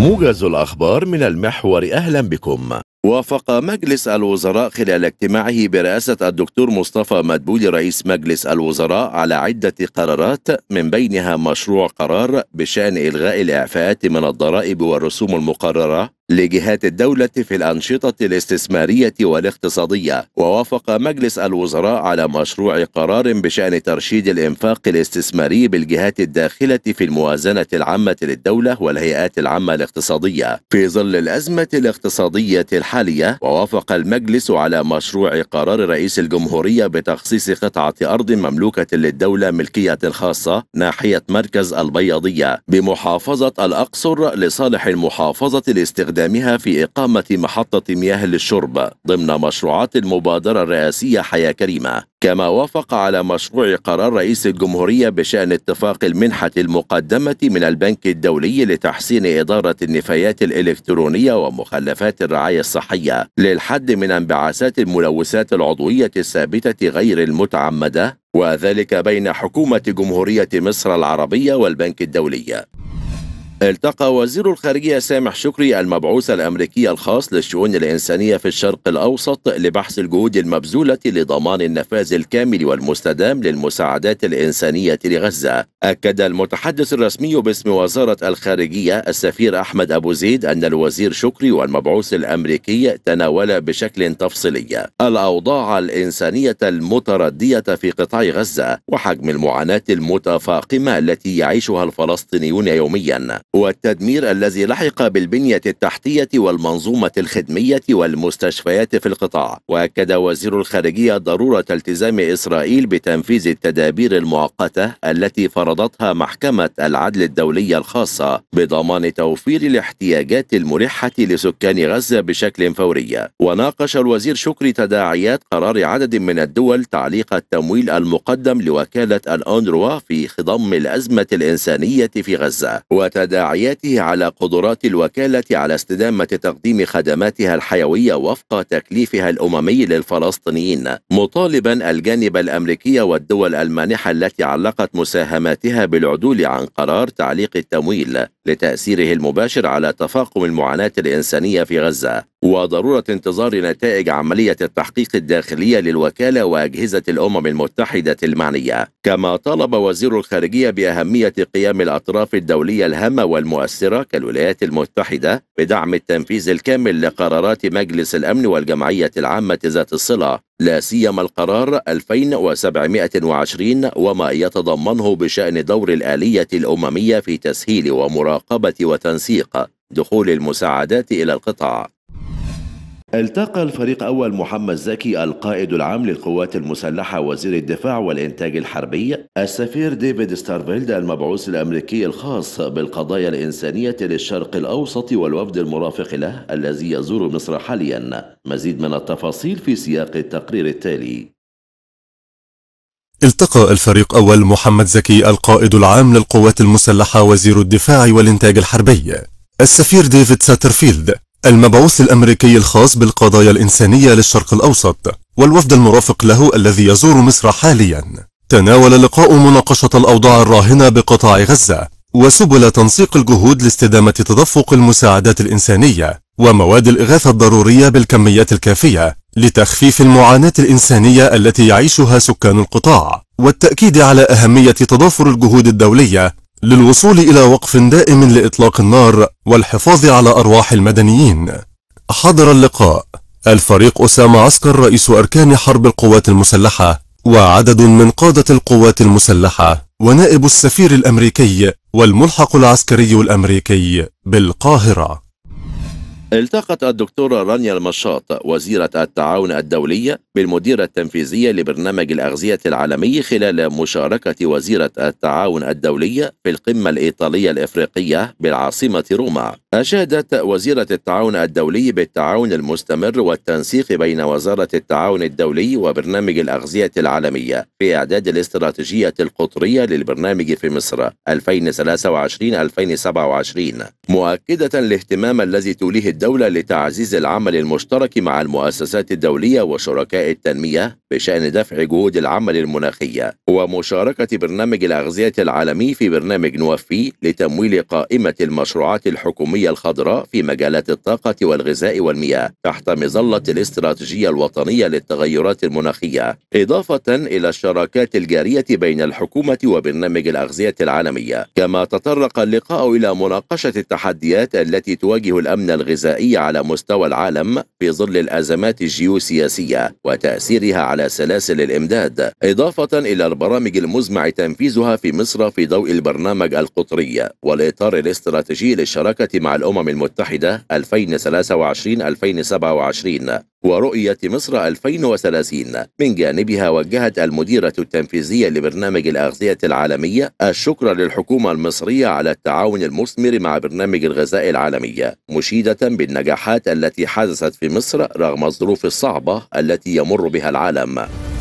موجز الأخبار من المحور أهلا بكم وافق مجلس الوزراء خلال اجتماعه برئاسة الدكتور مصطفى مدبولي رئيس مجلس الوزراء على عدة قرارات من بينها مشروع قرار بشأن إلغاء الإعفاءات من الضرائب والرسوم المقررة لجهات الدولة في الأنشطة الاستثمارية والاقتصادية ووافق مجلس الوزراء على مشروع قرار بشأن ترشيد الإنفاق الاستثماري بالجهات الداخلة في الموازنة العامة للدولة والهيئات العامة الاقتصادية في ظل الأزمة الاقتصادية الحالية ووافق المجلس على مشروع قرار رئيس الجمهورية بتخصيص قطعة أرض مملوكة للدولة ملكية خاصة ناحية مركز البيضية بمحافظة الأقصر لصالح المحافظة الاستخدام استخدامها في إقامة محطة مياه للشرب ضمن مشروعات المبادرة الرئاسية حياة كريمة كما وافق على مشروع قرار رئيس الجمهورية بشأن اتفاق المنحة المقدمة من البنك الدولي لتحسين إدارة النفايات الإلكترونية ومخلفات الرعاية الصحية للحد من انبعاثات الملوثات العضوية الثابتة غير المتعمدة وذلك بين حكومة جمهورية مصر العربية والبنك الدولي التقى وزير الخارجية سامح شكري المبعوث الأمريكي الخاص للشؤون الإنسانية في الشرق الأوسط لبحث الجهود المبذولة لضمان النفاذ الكامل والمستدام للمساعدات الإنسانية لغزة أكد المتحدث الرسمي باسم وزارة الخارجية السفير أحمد أبو زيد أن الوزير شكري والمبعوث الأمريكي تناولا بشكل تفصيلي الأوضاع الإنسانية المتردية في قطاع غزة وحجم المعاناة المتفاقمة التي يعيشها الفلسطينيون يوميا والتدمير الذي لحق بالبنية التحتية والمنظومة الخدمية والمستشفيات في القطاع وأكد وزير الخارجية ضرورة التزام إسرائيل بتنفيذ التدابير المؤقتة التي فرضتها محكمة العدل الدولية الخاصة بضمان توفير الاحتياجات الملحة لسكان غزة بشكل فوري وناقش الوزير شكري تداعيات قرار عدد من الدول تعليق التمويل المقدم لوكالة الأونروا في خضم الأزمة الإنسانية في غزة وتداعيات تداعياته على قدرات الوكالة على استدامة تقديم خدماتها الحيوية وفق تكليفها الأممي للفلسطينيين مطالبا الجانب الأمريكي والدول المانحة التي علقت مساهماتها بالعدول عن قرار تعليق التمويل لتأثيره المباشر على تفاقم المعاناة الإنسانية في غزة وضرورة انتظار نتائج عملية التحقيق الداخلية للوكالة وأجهزة الأمم المتحدة المعنية كما طالب وزير الخارجية بأهمية قيام الأطراف الدولية الهامة والمؤثرة كالولايات المتحدة بدعم التنفيذ الكامل لقرارات مجلس الأمن والجمعية العامة ذات الصلة لا سيما القرار 2720 وما يتضمنه بشأن دور الآلية الأممية في تسهيل ومراقبة وتنسيق دخول المساعدات إلى القطاع التقى الفريق أول محمد زكي القائد العام للقوات المسلحة وزير الدفاع والإنتاج الحربي السفير ديفيد ستارفيلد المبعوث الأمريكي الخاص بالقضايا الإنسانية للشرق الأوسط والوفد المرافق له الذي يزور مصر حاليا مزيد من التفاصيل في سياق التقرير التالي التقى الفريق أول محمد زكي القائد العام للقوات المسلحة وزير الدفاع والإنتاج الحربي السفير ديفيد ساترفيلد المبعوث الأمريكي الخاص بالقضايا الإنسانية للشرق الأوسط والوفد المرافق له الذي يزور مصر حاليا تناول اللقاء مناقشة الأوضاع الراهنة بقطاع غزة وسبل تنسيق الجهود لاستدامة تدفق المساعدات الإنسانية ومواد الإغاثة الضرورية بالكميات الكافية لتخفيف المعاناة الإنسانية التي يعيشها سكان القطاع والتأكيد على أهمية تضافر الجهود الدولية للوصول إلى وقف دائم لإطلاق النار والحفاظ على أرواح المدنيين حضر اللقاء الفريق أسامة عسكر رئيس أركان حرب القوات المسلحة وعدد من قادة القوات المسلحة ونائب السفير الأمريكي والملحق العسكري الأمريكي بالقاهرة التقت الدكتورة رانيا المشاط وزيرة التعاون الدولي بالمديرة التنفيذية لبرنامج الأغذية العالمي خلال مشاركة وزيرة التعاون الدولي في القمة الإيطالية الإفريقية بالعاصمة روما. أشادت وزيرة التعاون الدولي بالتعاون المستمر والتنسيق بين وزارة التعاون الدولي وبرنامج الأغذية العالمية في إعداد الاستراتيجية القطرية للبرنامج في مصر 2023-2027 مؤكدة الاهتمام الذي توليه الدولة لتعزيز العمل المشترك مع المؤسسات الدولية وشركاء التنمية بشأن دفع جهود العمل المناخية ومشاركة برنامج الأغذية العالمي في برنامج نوفي لتمويل قائمة المشروعات الحكومية الخضراء في مجالات الطاقة والغذاء والمياه تحت مظلة الاستراتيجية الوطنية للتغيرات المناخية إضافة إلى الشراكات الجارية بين الحكومة وبرنامج الأغذية العالمية كما تطرق اللقاء إلى مناقشة التحديات التي تواجه الأمن الغذائي النسائية على مستوى العالم في ظل الأزمات الجيوسياسية وتأثيرها على سلاسل الإمداد إضافة إلى البرامج المزمع تنفيذها في مصر في ضوء البرنامج القطري والإطار الاستراتيجي للشراكة مع الأمم المتحدة 2023-2027 ورؤية مصر 2030 من جانبها وجهت المديرة التنفيذية لبرنامج الأغذية العالمية الشكر للحكومة المصرية على التعاون المثمر مع برنامج الغذاء العالمية مشيدة بالنجاحات التي حدثت في مصر رغم الظروف الصعبة التي يمر بها العالم